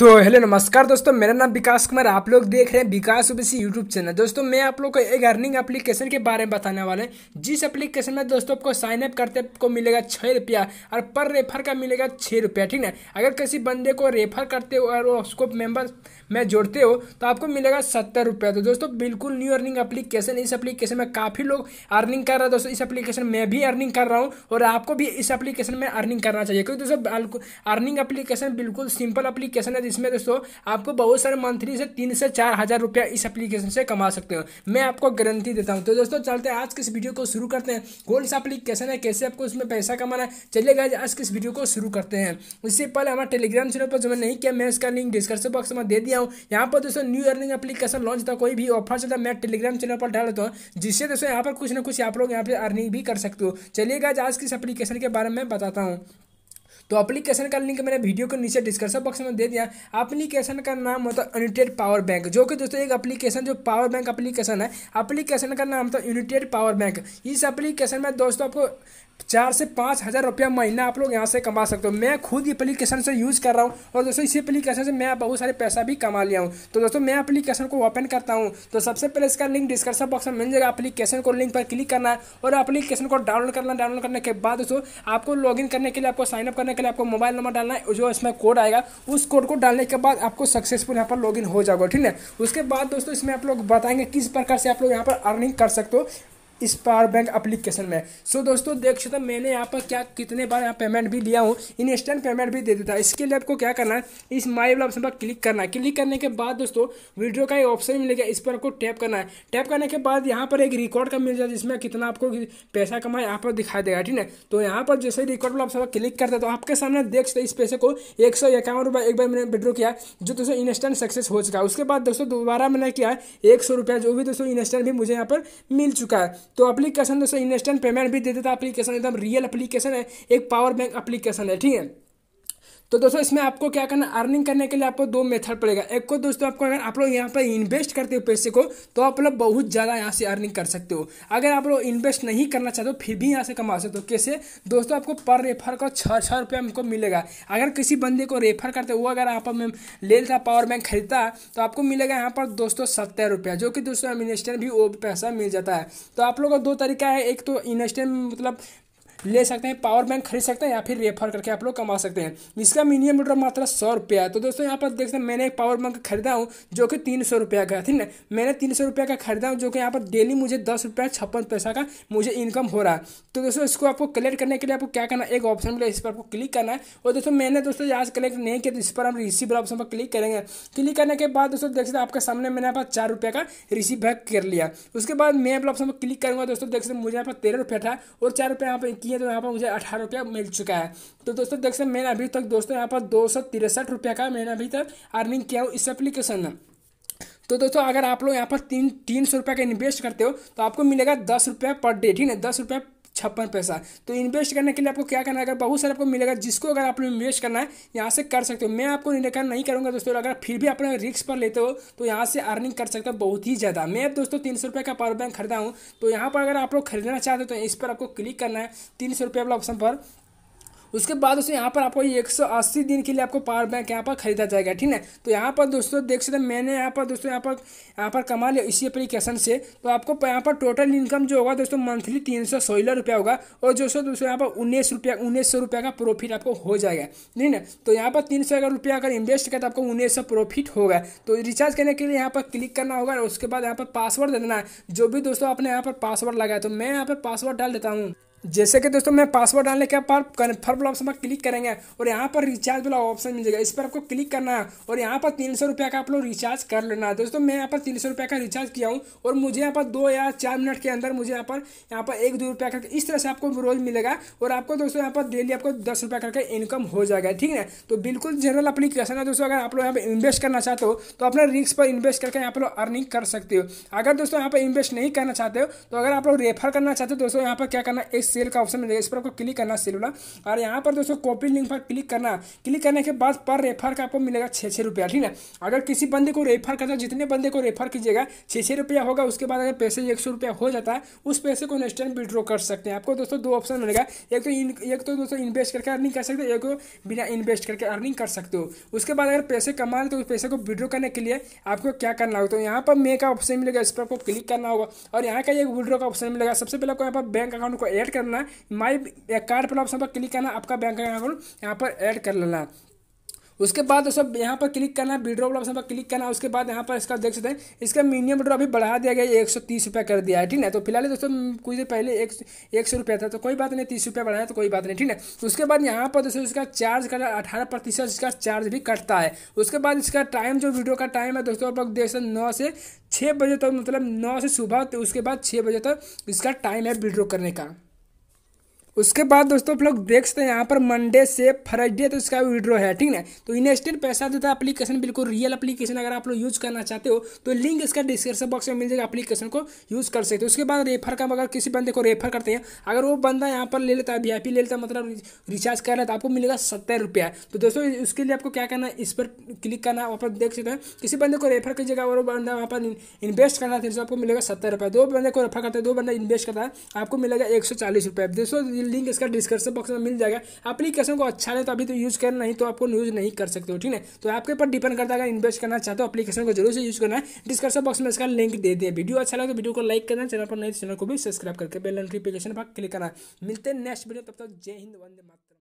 तो हेलो नमस्कार दोस्तों मेरा नाम विकास कुमार आप लोग देख रहे हैं विकास ओबीसी यूट्यूब चैनल दोस्तों मैं आप लोग को एक अर्निंग एप्लीकेशन के बारे में बताने वाले हैं जिस एप्लीकेशन में दोस्तों आपको साइन अप करते को मिलेगा छः रुपया और पर रेफर का मिलेगा छः रुपया ठीक ना अगर किसी बंदे को रेफर करते हो और उसको मेम्बर में जोड़ते हो तो आपको मिलेगा सत्तर रुपया तो दोस्तों बिल्कुल न्यू अर्निंग अप्लीकेशन इस एप्लीकेशन में काफ़ी लोग अर्निंग कर रहे हैं दोस्तों इस अप्लीकेशन में भी अर्निंग कर रहा हूँ और आपको भी इस अप्लीकेशन में अर्निंग करना चाहिए क्योंकि दोस्तों अर्निंग एप्लीकेशन बिल्कुल सिंपल अप्लीकेशन है इसमें दोस्तों आपको बहुत सारे मंथली से तीन से चार हज़ार रुपया इस एप्लीकेशन से कमा सकते हो मैं आपको गारंटी देता हूँ तो दोस्तों चलते हैं आज किस वीडियो को शुरू करते हैं कौन सा एप्लीकेशन है कैसे आपको इसमें पैसा कमाना है चलिए गाइज आज किस वीडियो को शुरू करते हैं इससे पहले हमारे टेलीग्राम चैनल पर जो मैंने नहीं किया मैं इसका लिंक डिस्क्रिप्शन बॉक्स में दे दिया हूँ यहाँ पर दोस्तों न्यू अर्निंग एप्लीकेशन लॉन्च था कोई भी ऑफर चलता मैं टेलीग्राम चैनल पर डाल देता हूँ जिससे दोस्तों यहाँ पर कुछ ना कुछ आप लोग यहाँ पर अर्निंग भी कर सकते हो चलिए गाइज आज किस एप्लीकेशन के बारे में बताता हूँ तो अप्लीकेशन का लिंक मैंने वीडियो के नीचे डिस्क्रिप्शन बॉक्स में दे दिया अप्लीकेशन का नाम होता है यूनिटेड पावर बैंक जो कि दोस्तों एक अप्लीकेशन जो पावर बैंक अप्लीकेशन है अप्लीकेशन का नाम होता है यूनिटेड पावर बैंक इस अप्लीकेशन में दोस्तों आपको चार से पाँच हज़ार रुपया महीना आप लोग यहाँ से कमा सकते हो मैं खुद ये एप्लीकेशन से यूज़ कर रहा हूँ और दोस्तों इसी एप्लीकेशन से मैं बहुत सारे पैसा भी कमा लिया हूँ तो दोस्तों मैं एप्लीकेशन को ओपन करता हूँ तो सबसे पहले इसका लिंक डिस्क्रिप्शन बॉक्स में मिल जाएगा अपलीकेशन को लिंक पर क्लिक करना है और अपलीकेशन को डाउनलोड करना डाउनलोड करने के बाद दोस्तों आपको लॉग करने के लिए आपको साइनअप करने के लिए आपको मोबाइल नंबर डालना है जो इसमें कोड आएगा उस कोड को डालने के बाद आपको सक्सेसफुल यहाँ पर लॉग हो जाएगा ठीक है उसके बाद दोस्तों इसमें आप लोग बताएंगे किस प्रकार से आप लोग यहाँ पर अर्निंग कर सकते हो इस पावर बैंक अप्लीकेशन में सो so, दोस्तों देख सकते मैंने यहाँ पर क्या कितने बार यहाँ पेमेंट भी लिया हूँ इंस्टेंट पेमेंट भी दे देता है इसके लिए आपको क्या करना है इस माई वाला ऑप्शन पर क्लिक करना है क्लिक करने के बाद दोस्तों वीडियो का एक ऑप्शन मिलेगा इस पर आपको टैप करना है टैप करने के बाद यहाँ पर एक रिकॉर्ड का मिल जाए जिसमें कितना आपको पैसा कमाए यहाँ पर दिखाई देगा ठीक है तो यहाँ पर जैसे रिकॉर्ड वाला ऑप्शन पर क्लिक करते तो आपके सामने देख सकते इस पैसे को एक सौ इक्यावन रुपये एक बार मैंने विड्रो किया जो दोस्तों इंस्टेंट सक्सेस हो चुका है उसके बाद दोस्तों दोबारा मैंने किया है एक सौ रुपया जो भी दोस्तों इंस्टेंट भी मुझे यहाँ पर मिल चुका है तो एप्लीकेशन दोस्तों इंस्टेंट पेमेंट भी दे देता है एप्लीकेशन एकदम रियल एप्लीकेशन है एक पावर बैंक एप्लीकेशन है ठीक है तो दोस्तों इसमें आपको क्या करना अर्निंग करने के लिए आपको दो मेथड पड़ेगा एक को दोस्तों आपको अगर आप लोग यहाँ पर इन्वेस्ट करते हो पैसे को तो आप लोग बहुत ज़्यादा यहाँ से अर्निंग कर सकते हो अगर आप लोग इन्वेस्ट नहीं करना चाहते हो फिर भी यहाँ से कमा सकते हो तो कैसे दोस्तों आपको पर रेफर का छः छः रुपया हमको मिलेगा अगर किसी बंदे को रेफर करते वो अगर यहाँ पर पावर बैंक खरीदता तो आपको मिलेगा यहाँ पर दोस्तों सत्तर रुपया जो कि दोस्तों इन्वेस्टर भी वो पैसा मिल जाता है तो आप लोगों का दो तरीका है एक तो इन्वेस्टर मतलब ले सकते हैं पावर बैंक खरीद सकते हैं या फिर रेफर करके आप लोग कमा सकते हैं इसका मिनिमम ड्रॉ मात्र सौ रुपया है तो दोस्तों यहाँ पर देख सकते हैं मैंने एक पावर बैंक खरीदा हूँ जो कि तीन सौ रुपया का ठीक ना मैंने तीन सौ रुपया का खरीदा हूँ जो कि यहाँ पर डेली मुझे दस रुपया छप्पन पैसा का मुझे इनकम हो रहा है तो दोस्तों इसको आपको कलेक्ट करने के लिए आपको क्या करना एक ऑप्शन मिला इस पर आपको क्लिक करना है और दोस्तों मैंने दोस्तों यहाँ कलेक्ट नहीं किया तो इस पर हम रिसीव ऑप्शन पर क्लिक करेंगे क्लिक करने के बाद दोस्तों देख सकते आपके सामने मैंने यहाँ पर चार रुपये का रिसीव बैक कर लिया उसके बाद मैं ऑप्शन पर क्लिक करूँगा दोस्तों देख सकते मुझे यहाँ पर तेरह रुपया था और चार रुपया यहाँ पर की है तो यहाँ पर मुझे अठारह रुपया मिल चुका है तो दोस्तों देख सकते हैं मैंने अभी तक दोस्तों यहाँ पर दो सौ तिरसठ रुपया का मैंने अभी तक अर्निंग किया हूँ इस एप्लीकेशन में तो दोस्तों अगर आप लोग यहाँ पर तीन तीन सौ रुपये का इन्वेस्ट करते हो तो आपको मिलेगा दस रुपये पर डे ठीक है दस रुपये छप्पन पैसा तो इन्वेस्ट करने के लिए आपको क्या करना है अगर बहुत सारे आपको मिलेगा जिसको अगर आप लोग इन्वेस्ट करना है यहाँ से कर सकते हो मैं आपको रिकमेंड नहीं करूँगा दोस्तों अगर फिर भी आप रिस्क पर लेते हो तो यहाँ से अर्निंग कर सकते हो बहुत ही ज़्यादा मैं दोस्तों तीन सौ का पावर बैंक खरीदा हूँ तो यहाँ पर अगर आप लोग खरीदना चाहते हो तो इस पर आपको क्लिक करना है तीन सौ वाला ऑप्शन पर उसके बाद दोस्तों यहाँ पर आपको एक सौ अस्सी दिन के लिए आपको पावर बैंक यहाँ पर खरीदा जाएगा ठीक है तो यहाँ पर दोस्तों देख सकते हैं मैंने यहाँ पर दोस्तों यहाँ पर यहाँ पर कमा लिया इसी एप्लीकेशन से तो आपको यहाँ पर टोटल इनकम जो होगा दोस्तों मंथली तीन सौ सोलह रुपया होगा और दोस्तों दोस्तों यहाँ पर उन्नीस रुपया उन्नीस सौ रुपये का प्रॉफिट आपको हो जाएगा ठीक है तो यहाँ पर तीन सौ अगर रुपया अगर इन्वेस्ट करें तो आपको उन्नीस सौ प्रॉफिट होगा तो रिचार्ज करने के लिए यहाँ पर क्लिक करना होगा और उसके बाद यहाँ पर पासवर्ड दे देना है जो भी दोस्तों आपने यहाँ पर पासवर्ड लगाया तो मैं यहाँ पर पासवर्ड डाल देता हूँ जैसे कि दोस्तों मैं पासवर्ड डालने के बाद कन्फर्म ऑप्शन पर क्लिक करेंगे और यहाँ पर रिचार्ज वाला ऑप्शन मिल जाएगा इस पर आपको क्लिक करना है और यहाँ पर तीन सौ रुपया का आप लोग रिचार्ज कर लेना है दोस्तों मैं यहाँ पर तीन सौ रुपया का रिचार्ज किया हूँ और मुझे यहाँ पर दो या चार मिनट के अंदर मुझे यहाँ पर यहाँ पर एक दो रुपया करके इस तरह से आपको रोज मिलेगा और आपको दोस्तों यहाँ पर डेली आपको दस रुपया करके इनकम हो जाएगा ठीक है तो बिल्कुल जनरल अप्लीकेशन है दोस्तों अगर आप लोग यहाँ पर इन्वेस्ट करना चाहते हो तो अपने रिक्स पर इन्वेस्ट करके यहाँ पर अर्निंग कर सकते हो अगर दोस्तों यहाँ पर इन्वेस्ट नहीं करना चाहते हो तो अगर आप लोग रेफर करना चाहते हो दोस्तों यहाँ पर क्या करना है सेल का ऑप्शन मिलेगा इस पर आपको क्लिक करना सेल वाला और यहाँ पर दोस्तों कॉपी लिंक पर क्लिक करना क्लिक करने के बाद पर रेफर का आपको मिलेगा छः छः रुपया ठीक है अगर किसी बंदे को रेफर करता है जितने बंदे को रेफर कीजिएगा छः छः रुपया होगा उसके बाद अगर पैसे एक सौ रुपया हो जाता है उस पैसे को नेक्स्ट टाइम विड्रॉ कर सकते हैं आपको दोस्तों दो ऑप्शन मिलेगा एक तो इन, एक तो दोस्तों इन्वेस्ट करके अर्निंग कर सकते हो एक बिना इन्वेस्ट करके अर्निंग कर सकते हो उसके बाद अगर पैसे कमा तो उस पैसे को विड्रॉ करने के लिए आपको क्या करना होगा तो यहाँ पर मे का ऑप्शन मिलेगा इस पर आपको क्लिक करना होगा और यहाँ का एक विड्रॉ का ऑप्शन मिलेगा सबसे पहले आपको यहाँ पर बैंक अकाउंट को एड करना माई कार्ड पर ऑप्शन पर क्लिक करना आपका बैंक अकाउंट यहाँ पर ऐड कर लेना उसके बाद दोस्तों यहाँ पर क्लिक करना है विड्रॉ वाला ऑप्शन पर क्लिक करना है उसके बाद यहाँ पर इसका देख सकते हैं इसका मिनिमम विड्रॉ अभी बढ़ा दिया गया एक सौ तीस रुपये कर दिया है ठीक है तो फिलहाल दोस्तों कुछ देर पहले एक एक सौ रुपया था तो कोई बात नहीं तीस रुपया बढ़ाया तो कोई बात नहीं ठीक है उसके बाद यहाँ पर दोस्तों इसका चार्ज कर अठारह प्रतिशत इसका चार्ज भी कटता है उसके बाद इसका टाइम जो वीडियो का टाइम है दोस्तों आप लोग देख सकते नौ से छः बजे तक मतलब नौ से सुबह तो उसके बाद छः बजे तक इसका टाइम है विड्रो करने का उसके बाद दोस्तों आप लोग देख सकते हैं यहाँ पर मंडे से फ्राइडे तो इसका विड्रो है ठीक ना तो इन्वेस्टेड पैसा देता है अपलीकेशन बिल्कुल रियल अपलीकेशन अगर आप लोग यूज करना चाहते हो तो लिंक इसका डिस्क्रिप्शन बॉक्स में मिल जाएगा अपलीकेशन को यूज कर सकते हो उसके बाद रेफर का अगर किसी बंदे को रेफर करते हैं अगर वो बंदा यहाँ पर ले लेता है वी ले लेता मतलब रिचार्ज कर रहा है तो आपको मिलेगा सत्तर रुपया तो दोस्तों उसके लिए आपको क्या करना है इस पर क्लिक करना वहाँ पर देख सकते हैं किसी बंदे को रेफर कीजिएगा और वो बंदा वहाँ पर इन्वेस्ट करना था तो आपको मिलेगा सत्तर रुपया दो बंदे को रेफर करता है दो बंदा इन्वेस्ट करता है आपको मिलेगा एक सौ चालीस रुपया दोस्तों लिंक इसका डिस्क्रिप्शन बॉक्स में मिल जाएगा एप्लीकेशन को अच्छा रहे तो अभी तो यूज़ करना नहीं तो आपको यूज़ नहीं कर सकते हो ठीक है तो आपके ऊपर डिपेंड करता है अगर इन्वेस्ट करना चाहते हो अपलीकेशन को जरूर से यूज़ करना है डिस्क्रिप्शन बॉक्स में इसका लिंक दे दें वीडियो अच्छा लगे तो वीडियो को लाइक करना चैनल पर नए चैनल तो को भी सब्सक्राइब करके बेल नोटिफिकेशन पर क्लिक करना मिलते हैं नेक्स्ट वीडियो तब तक जय हिंद वंदे माता